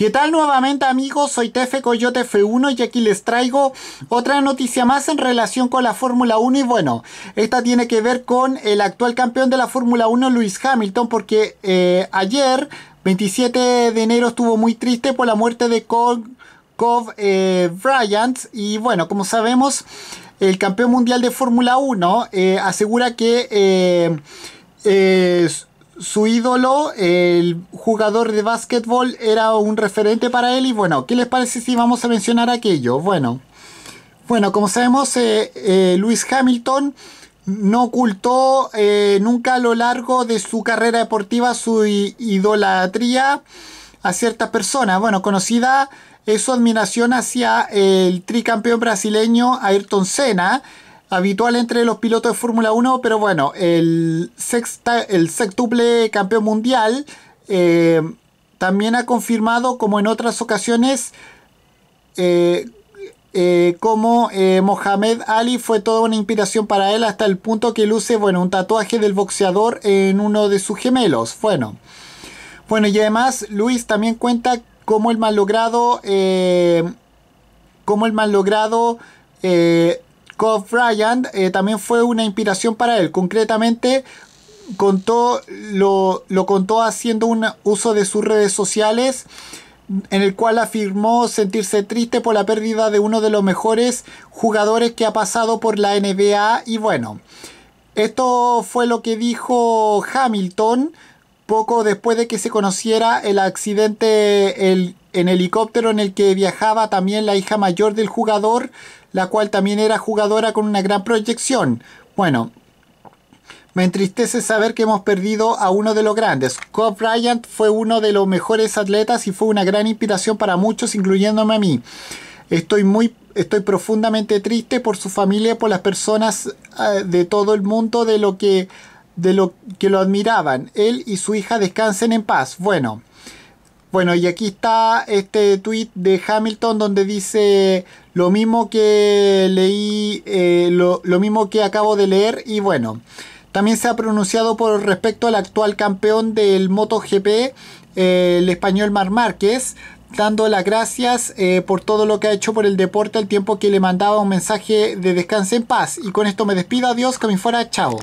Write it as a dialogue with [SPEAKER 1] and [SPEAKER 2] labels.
[SPEAKER 1] ¿Qué tal nuevamente amigos? Soy Tefe Coyote F1 y aquí les traigo otra noticia más en relación con la Fórmula 1 y bueno, esta tiene que ver con el actual campeón de la Fórmula 1 Luis Hamilton porque eh, ayer 27 de enero estuvo muy triste por la muerte de Cole eh, Bryant y bueno, como sabemos el campeón mundial de Fórmula 1 eh, asegura que... Eh, su ídolo, el jugador de básquetbol, era un referente para él. Y bueno, ¿qué les parece si vamos a mencionar aquello? Bueno, bueno como sabemos, eh, eh, Luis Hamilton no ocultó eh, nunca a lo largo de su carrera deportiva su idolatría a ciertas personas. Bueno, conocida es su admiración hacia el tricampeón brasileño Ayrton Senna habitual entre los pilotos de Fórmula 1, pero bueno, el, sexta, el sextuple campeón mundial eh, también ha confirmado, como en otras ocasiones, eh, eh, cómo como Mohamed Ali fue toda una inspiración para él hasta el punto que luce, bueno, un tatuaje del boxeador en uno de sus gemelos. Bueno, bueno y además Luis también cuenta cómo el mal logrado, cómo el mal logrado Kobe Bryant eh, también fue una inspiración para él. Concretamente, contó, lo, lo contó haciendo un uso de sus redes sociales en el cual afirmó sentirse triste por la pérdida de uno de los mejores jugadores que ha pasado por la NBA y bueno, esto fue lo que dijo Hamilton poco después de que se conociera el accidente, el en helicóptero en el que viajaba también la hija mayor del jugador, la cual también era jugadora con una gran proyección. Bueno, me entristece saber que hemos perdido a uno de los grandes. Kobe Bryant fue uno de los mejores atletas y fue una gran inspiración para muchos, incluyéndome a mí. Estoy muy estoy profundamente triste por su familia, por las personas eh, de todo el mundo de lo que de lo que lo admiraban. Él y su hija descansen en paz. Bueno, bueno, y aquí está este tweet de Hamilton donde dice lo mismo que leí, eh, lo, mismo que acabo de leer y bueno. También se ha pronunciado por respecto al actual campeón del MotoGP, eh, el español Mar Márquez, dando las gracias eh, por todo lo que ha hecho por el deporte al tiempo que le mandaba un mensaje de descanse en paz. Y con esto me despido, adiós, que me fuera, chao.